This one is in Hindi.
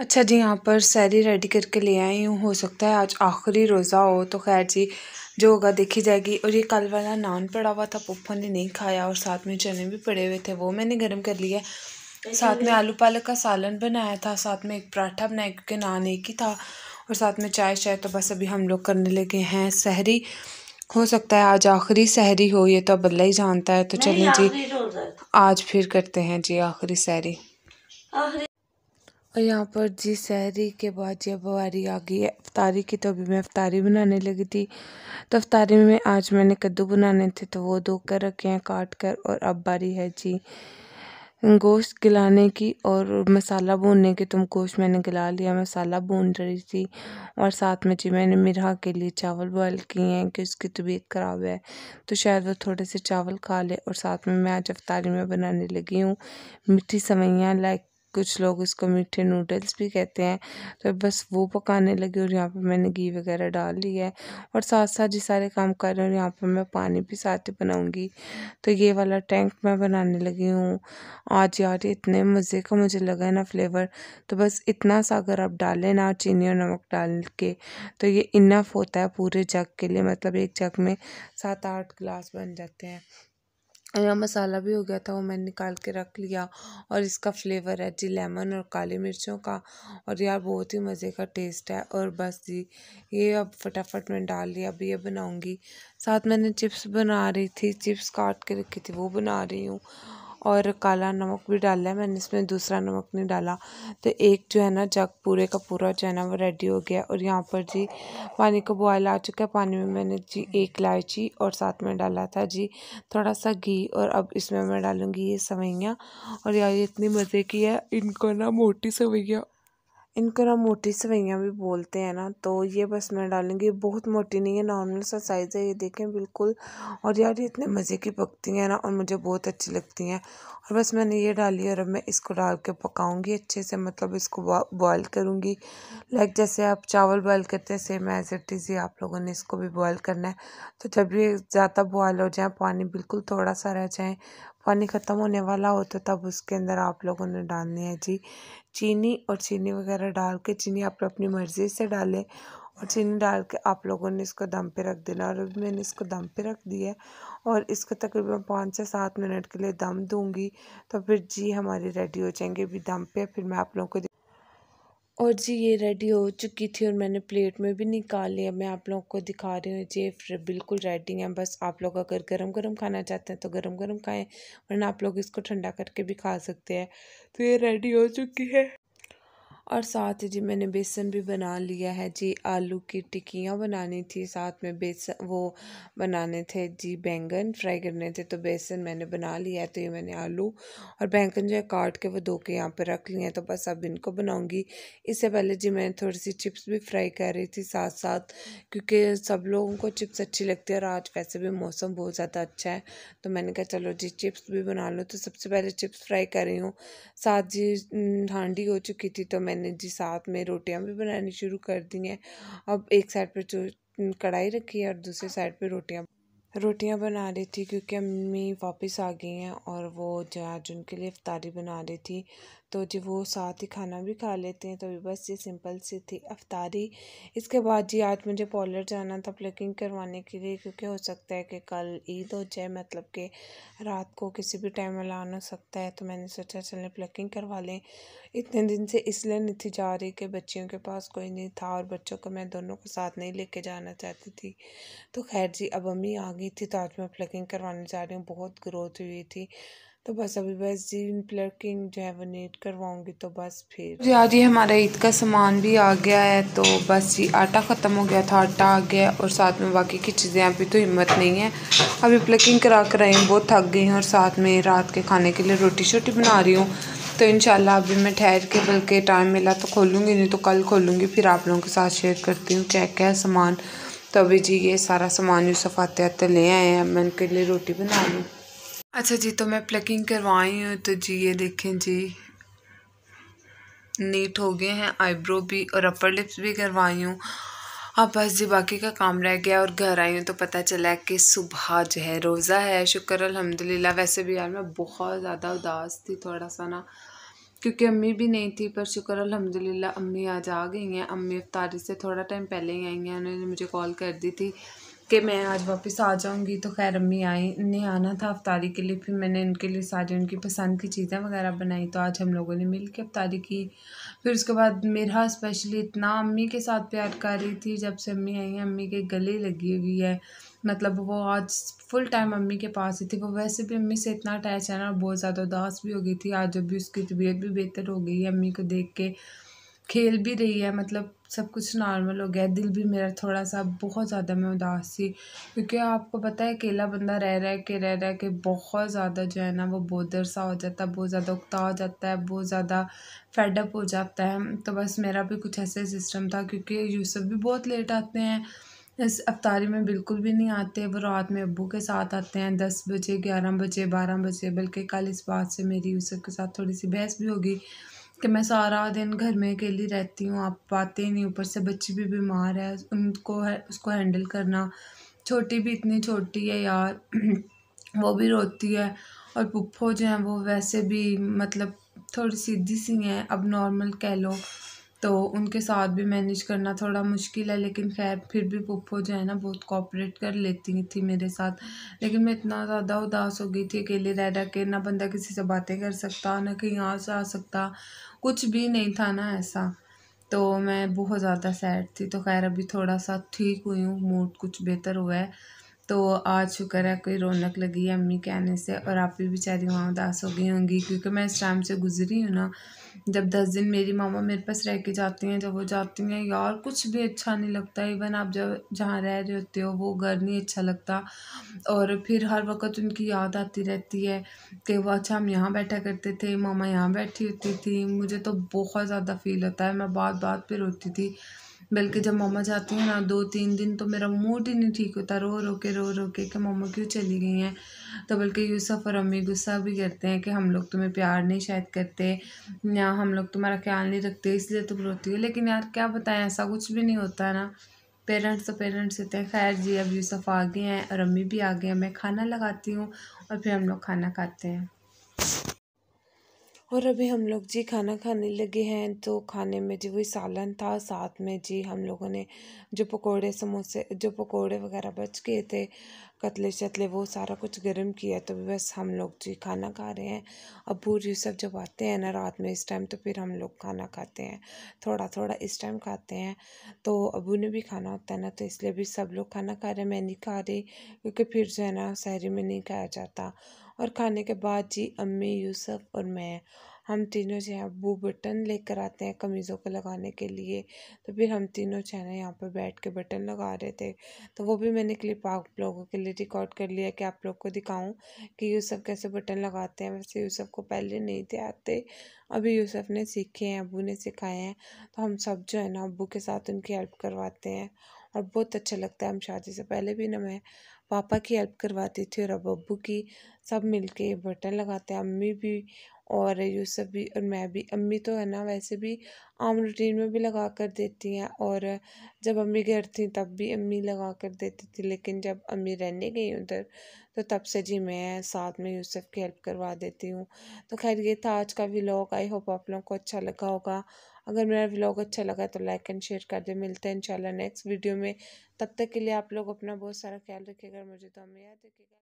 अच्छा जी यहाँ पर सैरी रेडी करके ले आई हूँ हो सकता है आज आखिरी रोज़ा हो तो खैर जी जो होगा देखी जाएगी और ये कल वाला नान पड़ा हुआ था पप्पा ने नहीं खाया और साथ में चने भी पड़े हुए थे वो मैंने गर्म कर लिया साथ में आलू पालक का सालन बनाया था साथ में एक पराठा बनाया क्योंकि नान एक ही था और साथ में चाय शाय तो बस अभी हम लोग करने लगे हैं सहरी हो सकता है आज आखिरी सहरी हो ये तो अब अल्लाह ही जानता है तो चलिए जी आज फिर करते हैं जी आखिरी सहरी और यहाँ पर जी सहरी के बाद जब बारी आ गई है अफ्तारी की तो अभी मैं अफ्तारी बनाने लगी थी तो अफ्तारी में आज मैंने कद्दू बनाने थे तो वो धो कर रखे हैं काट कर और अब बारी है जी गोश्त गलाने की और मसाला भूनने के तुम गोश्त मैंने गला लिया मसाला भून रही थी और साथ में जी मैंने मिरा के लिए चावल बॉयल किए हैं कि उसकी तबीयत ख़राब है तो शायद वो थोड़े से चावल खा ले और साथ में मैं आज अफ्तारी में बनाने लगी हूँ मीठी सवैयाँ लाइक कुछ लोग उसको मीठे नूडल्स भी कहते हैं तो बस वो पकाने लगे और यहाँ पे मैंने घी वगैरह डाल लिया है और साथ साथ ये सारे काम कर रहे हैं और यहाँ पे मैं पानी भी साथ ही बनाऊँगी तो ये वाला टैंक मैं बनाने लगी हूँ आज यार इतने मज़े का मुझे लगा है ना फ्लेवर तो बस इतना सा अगर आप डालें ना चीनी और नमक डाल के तो ये इनफ होता है पूरे जग के लिए मतलब एक जग में सात आठ गिलास बन जाते हैं यहाँ मसाला भी हो गया था वो मैंने निकाल के रख लिया और इसका फ्लेवर है जी लेमन और काली मिर्चों का और यार बहुत ही मज़े का टेस्ट है और बस जी ये अब फटाफट मैं डाल लिया अभी ये बनाऊँगी साथ मैंने चिप्स बना रही थी चिप्स काट के रखी थी वो बना रही हूँ और काला नमक भी डाला है मैंने इसमें दूसरा नमक नहीं डाला तो एक जो है ना जग पूरे का पूरा जो है ना वो रेडी हो गया और यहाँ पर जी पानी का बॉयल आ चुका है पानी में मैंने जी एक इलायची और साथ में डाला था जी थोड़ा सा घी और अब इसमें मैं डालूँगी ये सवैयाँ और यार ये इतनी मज़े की है इनको ना मोटी सवैया इनको ना मोटी सवैयाँ भी बोलते हैं ना तो ये बस मैं डालूँगी बहुत मोटी नहीं है नॉर्मल सा साइज़ है ये देखें बिल्कुल और यार ये इतने मज़े की पकती हैं ना और मुझे बहुत अच्छी लगती हैं और बस मैंने ये डाली और अब मैं इसको डाल के पकाऊँगी अच्छे से मतलब इसको बॉयल करूँगी लाइक जैसे आप चावल बॉयल करते हैं सेम एज इट इज़ आप लोगों ने इसको भी बॉयल करना है तो जब ये ज़्यादा बॉयल हो जाए पानी बिल्कुल थोड़ा सा रह जाए पानी ख़त्म होने वाला हो तो तब उसके अंदर आप लोगों ने डालनी है जी चीनी और चीनी वगैरह डाल के चीनी आप अपनी मर्ज़ी से डालें और चीनी डाल के आप लोगों ने इसको दम पे रख देना और अभी मैंने इसको दम पे रख दिया और इसको तकरीबन पाँच से सात मिनट के लिए दम दूंगी तो फिर जी हमारी रेडी हो जाएंगे अभी दम पे फिर मैं आप लोगों को और जी ये रेडी हो चुकी थी और मैंने प्लेट में भी निकाल लिया मैं आप लोगों को दिखा रही हूँ फिर बिल्कुल रेडी है बस आप लोग अगर गरम गरम खाना चाहते हैं तो गरम गरम खाएं वरना आप लोग इसको ठंडा करके भी खा सकते हैं तो ये रेडी हो चुकी है और साथ ही जी मैंने बेसन भी बना लिया है जी आलू की टिक्कियाँ बनानी थी साथ में बेसन वो बनाने थे जी बैंगन फ्राई करने थे तो बेसन मैंने बना लिया है तो ये मैंने आलू और बैंगन जो है काट के वो धो के यहाँ पर रख लिए हैं तो बस अब इनको बनाऊँगी इससे पहले जी मैंने थोड़ी सी चिप्स भी फ्राई कर रही थी साथ साथ क्योंकि सब लोगों को चिप्स अच्छी लगती है और आज वैसे भी मौसम बहुत ज़्यादा अच्छा है तो मैंने कहा चलो जी चिप्स भी बना लो तो सबसे पहले चिप्स फ्राई कर रही हूँ साथ जी हांडी हो चुकी थी तो मैंने मैंने जी साथ में रोटियां भी बनानी शुरू कर दी हैं अब एक साइड पर जो कढ़ाई रखी है और दूसरे साइड पर रोटियां रोटियां बना रही थी क्योंकि अम्मी वापस आ गई हैं और वो जो आज उनके लिए अफतारी बना रही थी तो जी वो साथ ही खाना भी खा लेते हैं तो बस ये सिंपल सी थी अफ्तारी इसके बाद जी आज मुझे पॉलर जाना था प्लगिंग करवाने के लिए क्योंकि हो सकता है कि कल ईद हो जाए मतलब कि रात को किसी भी टाइम अलान हो सकता है तो मैंने सोचा चलें प्लगिंग करवा लें इतने दिन से इसलिए नहीं थी जा रही कि बच्चियों के पास कोई नहीं था और बच्चों को मैं दोनों को साथ नहीं लेके जाना चाहती थी तो खैर जी अब अम्मी आ गई थी तो आज मैं प्लगिंग करवाने जा रही हूँ बहुत ग्रोथ हुई थी तो बस अभी बस जी प्लकिंग जो है वो नेट करवाऊँगी तो बस फिर जी आज ये हमारा ईद का सामान भी आ गया है तो बस ये आटा ख़त्म हो गया था आटा आ गया और साथ में बाकी की चीज़ें अभी तो हिम्मत नहीं है अभी प्लकिंग करा कर आई हूँ बहुत थक गई हूँ और साथ में रात के खाने के लिए रोटी शोटी बना रही हूँ तो इन अभी मैं ठहर के बल्कि टाइम मिला तो खोलूँगी नहीं तो कल खोलूँगी फिर आप लोगों के साथ शेयर करती हूँ क्या क्या है सामान तो अभी जी ये सारा सामान यूसफ़ आते आते ले आए हैं मैं उनके लिए रोटी बना लूँ अच्छा जी तो मैं प्लकिंग करवाई हूँ तो जी ये देखें जी नीट हो गए हैं आईब्रो भी और अपर लिप्स भी करवाई हूँ अब बस जी बाकी का काम रह गया और घर आई हूँ तो पता चला कि सुबह जो है रोज़ा है शुक्र अल्हम्दुलिल्लाह वैसे भी यार मैं बहुत ज़्यादा उदास थी थोड़ा सा ना क्योंकि अम्मी भी नहीं थी पर शुक्र अल्हम्दुलिल्लाह अम्मी आज आ गई हैं अम्मी अफ्तारी से थोड़ा टाइम पहले ही आई हैं उन्होंने मुझे कॉल कर दी थी कि मैं आज वापस आ जाऊँगी तो खैर अम्मी आई ने आना था अफ्तारी के लिए फिर मैंने उनके लिए सारी उनकी पसंद की चीज़ें वगैरह बनाई तो आज हम लोगों ने मिल के अफ्तारी की फिर उसके बाद मेरा स्पेशली इतना अम्मी के साथ प्यार कर रही थी जब से अम्मी आई हैं अम्मी के गले लगी हुई है मतलब वो आज फुल टाइम अम्मी के पास ही थी वो वैसे भी अम्मी से इतना अटैच है ना बहुत ज़्यादा उदास भी हो गई थी आज जब भी उसकी तबीयत भी बेहतर हो गई है अम्मी को देख के खेल भी रही है मतलब सब कुछ नॉर्मल हो गया दिल भी मेरा थोड़ा सा बहुत ज़्यादा मैं उदास थी क्योंकि आपको पता है अकेला बंदा रह रह के रह रह के बहुत ज़्यादा जो है ना वो बोधर सा हो जाता है बहुत ज़्यादा उकता हो जाता है बहुत ज़्यादा फेडअप हो जाता है तो बस मेरा भी कुछ ऐसा सिस्टम था क्योंकि यूसुफ भी बहुत लेट आते हैं इस अफ्तारी में बिल्कुल भी नहीं आते वो रात में अबू के साथ आते हैं दस बजे ग्यारह बजे बारह बजे बल्कि कल इस बात से मेरी यूसुफ के साथ थोड़ी सी बहस भी होगी कि मैं सारा दिन घर में अकेली रहती हूँ आप पाते ही नहीं ऊपर से बच्ची भी बीमार है उनको है उसको हैंडल करना छोटी भी इतनी छोटी है यार वो भी रोती है और पुप्पो जो हैं वो वैसे भी मतलब थोड़ी सीधी सी हैं अब नॉर्मल कह लो तो उनके साथ भी मैनेज करना थोड़ा मुश्किल है लेकिन खैर फिर भी पुप्पो जो है ना बहुत कॉपरेट कर लेती थी मेरे साथ लेकिन मैं इतना ज़्यादा उदास हो गई थी अकेले रह रह के ना बंदा किसी से बातें कर सकता ना कहीं आ जा सकता कुछ भी नहीं था ना ऐसा तो मैं बहुत ज़्यादा सैड थी तो खैर अभी थोड़ा सा ठीक हुई हूँ मूड कुछ बेहतर हुआ है तो आज शुक्र है कोई रौनक लगी है अम्मी के आने से और आप भी बेचारी वहाँ उदास हो गई होंगी क्योंकि मैं इस टाइम से गुजरी हूँ ना जब दस दिन मेरी मामा मेरे पास रह के जाती हैं जब वो जाती हैं यार कुछ भी अच्छा नहीं लगता इवन आप जब जहाँ रह रहे होते हो वो घर नहीं अच्छा लगता और फिर हर वक्त उनकी याद आती रहती है कि वो अच्छा हम यहाँ बैठा करते थे मामा यहाँ बैठी होती थी मुझे तो बहुत ज़्यादा फील होता है मैं बात बात पर रोती थी बल्कि जब मामा जाती हैं ना दो तीन दिन तो मेरा मूड ही नहीं ठीक होता रो रो के रो रो के कि मामा क्यों चली गई हैं तो बल्कि यूसफ़ और अम्मी गुस्सा भी करते हैं कि हम लोग तुम्हें प्यार नहीं शायद करते या हम लोग तुम्हारा ख्याल नहीं रखते इसलिए तुम रोती हो लेकिन यार क्या बताएं ऐसा कुछ भी नहीं होता ना पेरेंट्स तो पेरेंट्स होते हैं खैर जी अब यूसुफ आ गए हैं और अम्मी भी आ गए हैं मैं खाना लगाती हूँ और फिर हम लोग खाना खाते हैं और अभी हम लोग जी खाना खाने लगे हैं तो खाने में जी वही सालन था साथ में जी हम लोगों ने जो पकोड़े समोसे जो पकोड़े वगैरह बच गए थे कतले शतले वो सारा कुछ गर्म किया तो बस हम लोग जी खाना खा रहे हैं अब पूरी सब जब आते हैं ना रात में इस टाइम तो फिर हम लोग खाना खाते हैं थोड़ा थोड़ा इस टाइम खाते हैं तो अबू ने भी खाना होता है ना तो इसलिए भी सब लोग खाना खा रहे हैं मैं नहीं खा रही क्योंकि फिर जो है ना शहरी में नहीं खाया जाता और खाने के बाद जी अम्मी यूसुफ और मैं हम तीनों जो है वो बटन लेकर आते हैं कमीज़ों को लगाने के लिए तो फिर हम तीनों जो है ना यहाँ पर बैठ के बटन लगा रहे थे तो वो भी मैंने क्लिप आप लोगों के लिए रिकॉर्ड कर लिया कि आप लोग को दिखाऊं कि यूसुफ कैसे बटन लगाते हैं वैसे यूसुफ को पहले नहीं थे आते अभी यूसुफ ने सीखे हैं अबू ने सिखाए हैं तो हम सब जो है ना अबू के साथ उनकी हेल्प करवाते हैं और बहुत अच्छा लगता है हम शादी से पहले भी ना मैं पापा की हेल्प करवाती थी और अब अबू की सब मिलके बटन लगाते हैं अम्मी भी और यूसफ भी और मैं भी अम्मी तो है ना वैसे भी आम रूटीन में भी लगा कर देती हैं और जब अम्मी घर थी तब भी अम्मी लगा कर देती थी लेकिन जब अम्मी रहने गई उधर तो तब से जी मैं साथ में यूसुफ की हेल्प करवा देती हूँ तो खैर ये था आज का व्लॉग आई होप आप लोगों को अच्छा लगा होगा अगर मेरा व्लॉग अच्छा लगा तो लाइक एंड शेयर कर दे मिलते हैं इंशाल्लाह नेक्स्ट वीडियो में तब तक के लिए आप लोग अपना बहुत सारा ख्याल रखिएगा मुझे तो हमें याद रखिएगा